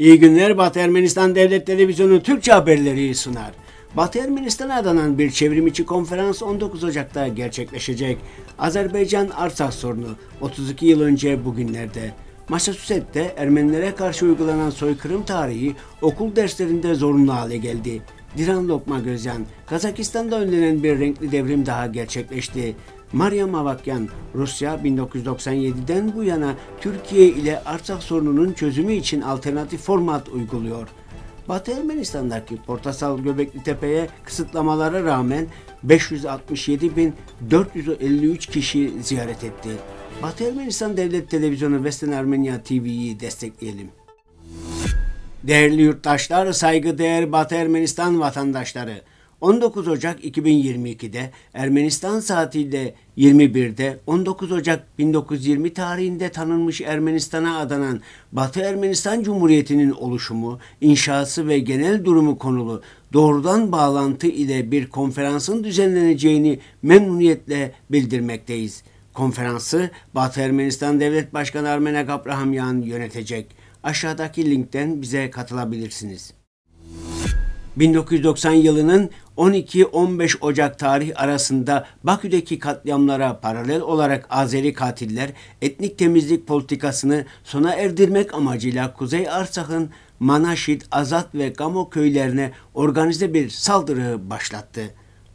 İyi günler Batı Ermenistan Devlet Televizyonu Türkçe haberleri sunar. Batı Ermenistan'a adanan bir çevrimiçi konferans 19 Ocak'ta gerçekleşecek. Azerbaycan Artsakh sorunu 32 yıl önce bugünlerde. Massachusetts'te Ermenilere karşı uygulanan soykırım tarihi okul derslerinde zorunlu hale geldi. Diran Lokma Gözyan, Kazakistan'da önlenen bir renkli devrim daha gerçekleşti. Maria Mavakyan, Rusya 1997'den bu yana Türkiye ile Arsak sorununun çözümü için alternatif format uyguluyor. Batı Ermenistan'daki Portasal Göbekli Tepe'ye kısıtlamalara rağmen 567.453 kişi ziyaret etti. Batı Ermenistan Devlet Televizyonu Western Armenia TV'yi destekleyelim. Değerli yurttaşlar, saygıdeğer Batı Ermenistan vatandaşları, 19 Ocak 2022'de Ermenistan saatiyle 21'de 19 Ocak 1920 tarihinde tanınmış Ermenistan'a adanan Batı Ermenistan Cumhuriyeti'nin oluşumu, inşası ve genel durumu konulu doğrudan bağlantı ile bir konferansın düzenleneceğini memnuniyetle bildirmekteyiz. Konferansı Batı Ermenistan Devlet Başkanı Armenak Abrahamyan yönetecek. Aşağıdaki linkten bize katılabilirsiniz. 1990 yılının 12-15 Ocak tarih arasında Bakü'deki katliamlara paralel olarak Azeri katiller etnik temizlik politikasını sona erdirmek amacıyla Kuzey Arsak'ın Manaşit, Azat ve Gamo köylerine organize bir saldırı başlattı.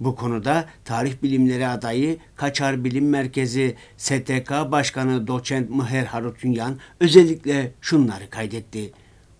Bu konuda tarih bilimleri adayı Kaçar Bilim Merkezi STK Başkanı Doçent Mıher Harutyunyan özellikle şunları kaydetti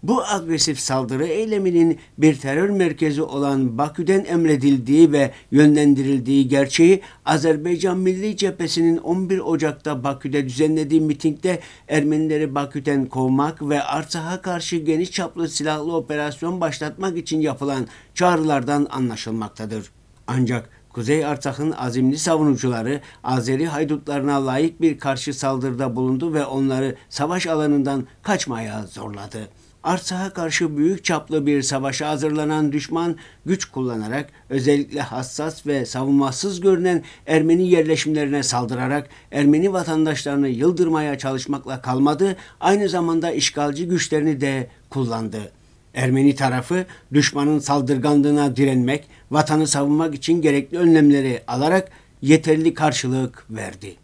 bu agresif saldırı eyleminin bir terör merkezi olan Bakü'den emredildiği ve yönlendirildiği gerçeği Azerbaycan Milli Cephesi'nin 11 Ocak'ta Bakü'de düzenlediği mitingde Ermenileri Bakü'den kovmak ve Arsah'a karşı geniş çaplı silahlı operasyon başlatmak için yapılan çağrılardan anlaşılmaktadır. Ancak Kuzey Artak'ın azimli savunucuları Azeri haydutlarına layık bir karşı saldırıda bulundu ve onları savaş alanından kaçmaya zorladı. Arsaha karşı büyük çaplı bir savaşa hazırlanan düşman güç kullanarak özellikle hassas ve savunmasız görünen Ermeni yerleşimlerine saldırarak Ermeni vatandaşlarını yıldırmaya çalışmakla kalmadı, aynı zamanda işgalci güçlerini de kullandı. Ermeni tarafı düşmanın saldırganlığına direnmek, vatanı savunmak için gerekli önlemleri alarak yeterli karşılık verdi.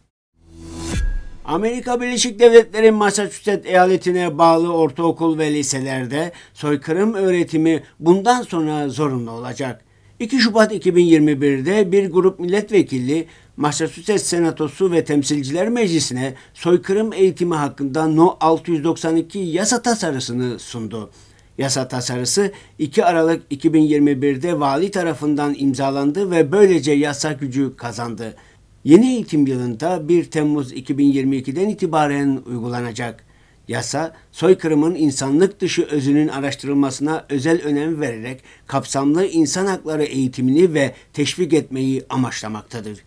Amerika Birleşik Devletleri Massachusetts eyaletine bağlı ortaokul ve liselerde soykırım öğretimi bundan sonra zorunlu olacak. 2 Şubat 2021'de bir grup milletvekili Massachusetts Senatosu ve Temsilciler Meclisi'ne soykırım eğitimi hakkında No 692 yasa tasarısını sundu. Yasa tasarısı 2 Aralık 2021'de vali tarafından imzalandı ve böylece yasa gücü kazandı. Yeni eğitim yılında 1 Temmuz 2022'den itibaren uygulanacak. Yasa, soykırımın insanlık dışı özünün araştırılmasına özel önem vererek kapsamlı insan hakları eğitimini ve teşvik etmeyi amaçlamaktadır.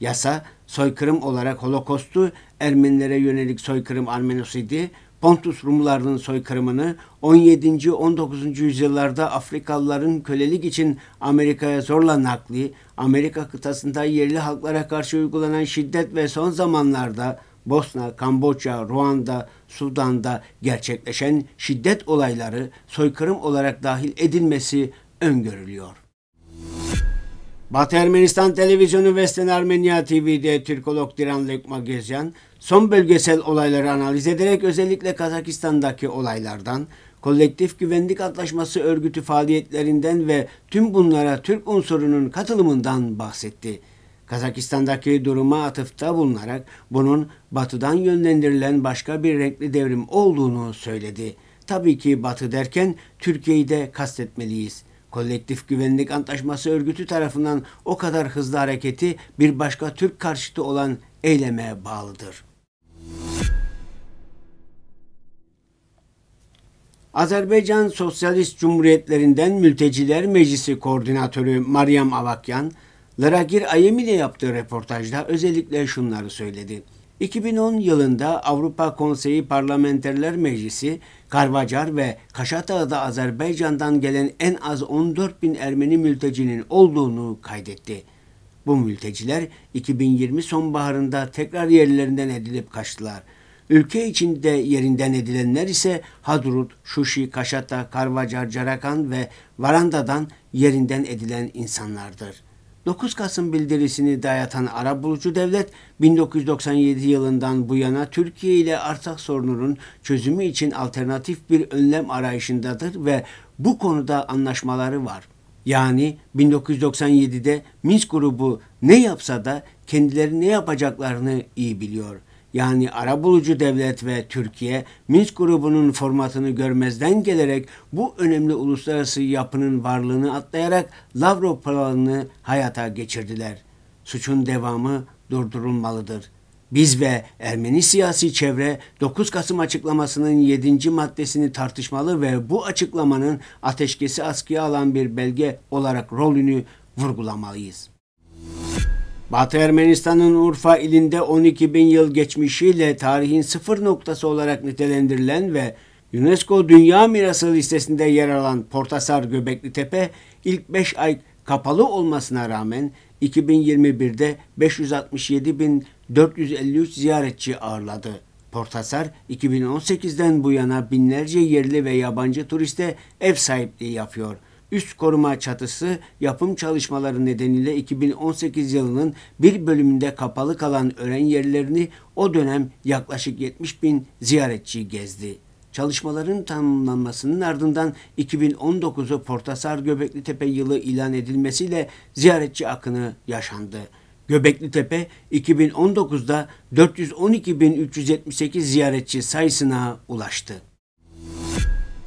Yasa, soykırım olarak Holokostu, Ermenilere yönelik soykırım Armenosidi, Pontus Rumlarının soykırımını 17. 19. yüzyıllarda Afrikalıların kölelik için Amerika'ya zorla nakli, Amerika kıtasında yerli halklara karşı uygulanan şiddet ve son zamanlarda Bosna, Kamboçya, Ruanda, Sudan'da gerçekleşen şiddet olayları soykırım olarak dahil edilmesi öngörülüyor. Batı Ermenistan Televizyonu Western Armenia TV'de Türkolog Diran Lekmagezyan, Son bölgesel olayları analiz ederek özellikle Kazakistan'daki olaylardan, kolektif güvenlik antlaşması örgütü faaliyetlerinden ve tüm bunlara Türk unsurunun katılımından bahsetti. Kazakistan'daki duruma atıfta bulunarak bunun batıdan yönlendirilen başka bir renkli devrim olduğunu söyledi. Tabii ki batı derken Türkiye'yi de kastetmeliyiz. Kolektif Güvenlik Antlaşması örgütü tarafından o kadar hızlı hareketi bir başka Türk karşıtı olan eyleme bağlıdır.'' Azerbaycan Sosyalist Cumhuriyetlerinden Mülteciler Meclisi Koordinatörü Mariam Avakyan, Laragir Ayem ile yaptığı röportajda özellikle şunları söyledi. 2010 yılında Avrupa Konseyi Parlamenterler Meclisi, Karvacar ve Kaşatağ'da Azerbaycan'dan gelen en az 14 bin Ermeni mültecinin olduğunu kaydetti. Bu mülteciler 2020 sonbaharında tekrar yerlerinden edilip kaçtılar.'' Ülke içinde yerinden edilenler ise Hadrut, Şuşi, Kaşata, Karvacar, Carakan ve Varanda'dan yerinden edilen insanlardır. 9 Kasım bildirisini dayatan Arap bulucu devlet 1997 yılından bu yana Türkiye ile Arsak sorununun çözümü için alternatif bir önlem arayışındadır ve bu konuda anlaşmaları var. Yani 1997'de Minsk grubu ne yapsa da kendileri ne yapacaklarını iyi biliyor.'' yani Arabulucu Devlet ve Türkiye, Minsk grubunun formatını görmezden gelerek bu önemli uluslararası yapının varlığını atlayarak Lavrov planını hayata geçirdiler. Suçun devamı durdurulmalıdır. Biz ve Ermeni siyasi çevre 9 Kasım açıklamasının 7. maddesini tartışmalı ve bu açıklamanın ateşkesi askıya alan bir belge olarak rolünü vurgulamalıyız. Batı Ermenistan'ın Urfa ilinde 12 bin yıl geçmişiyle tarihin sıfır noktası olarak nitelendirilen ve UNESCO Dünya Mirası listesinde yer alan Portasar Göbekli Tepe ilk 5 ay kapalı olmasına rağmen 2021'de 567.453 ziyaretçi ağırladı. Portasar 2018'den bu yana binlerce yerli ve yabancı turiste ev sahipliği yapıyor.'' üst koruma çatısı yapım çalışmaları nedeniyle 2018 yılının bir bölümünde kapalı kalan öğren yerlerini o dönem yaklaşık 70 bin ziyaretçi gezdi. Çalışmaların tamamlanmasının ardından 2019'u Portasar Göbekli Tepe yılı ilan edilmesiyle ziyaretçi akını yaşandı. Göbekli Tepe 2019'da 412.378 ziyaretçi sayısına ulaştı.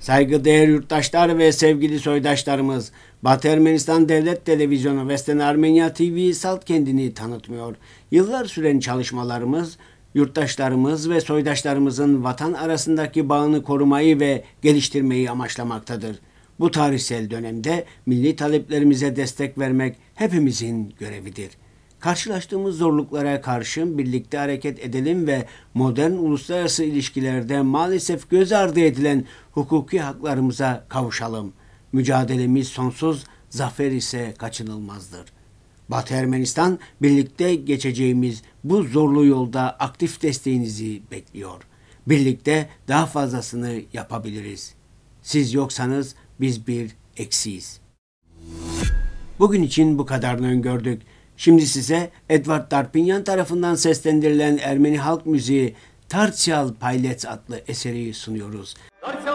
Saygıdeğer yurttaşlar ve sevgili soydaşlarımız, Batı Ermenistan Devlet Televizyonu Vesten Armenya TV salt kendini tanıtmıyor. Yıllar süren çalışmalarımız, yurttaşlarımız ve soydaşlarımızın vatan arasındaki bağını korumayı ve geliştirmeyi amaçlamaktadır. Bu tarihsel dönemde milli taleplerimize destek vermek hepimizin görevidir.'' Karşılaştığımız zorluklara karşın birlikte hareket edelim ve modern uluslararası ilişkilerde maalesef göz ardı edilen hukuki haklarımıza kavuşalım. Mücadelemiz sonsuz, zafer ise kaçınılmazdır. Batı Ermenistan birlikte geçeceğimiz bu zorlu yolda aktif desteğinizi bekliyor. Birlikte daha fazlasını yapabiliriz. Siz yoksanız biz bir eksiyiz. Bugün için bu kadarını öngördük. Şimdi size Edward Darpinyan tarafından seslendirilen Ermeni halk müziği Tartial Paylets adlı eseri sunuyoruz. Tartial!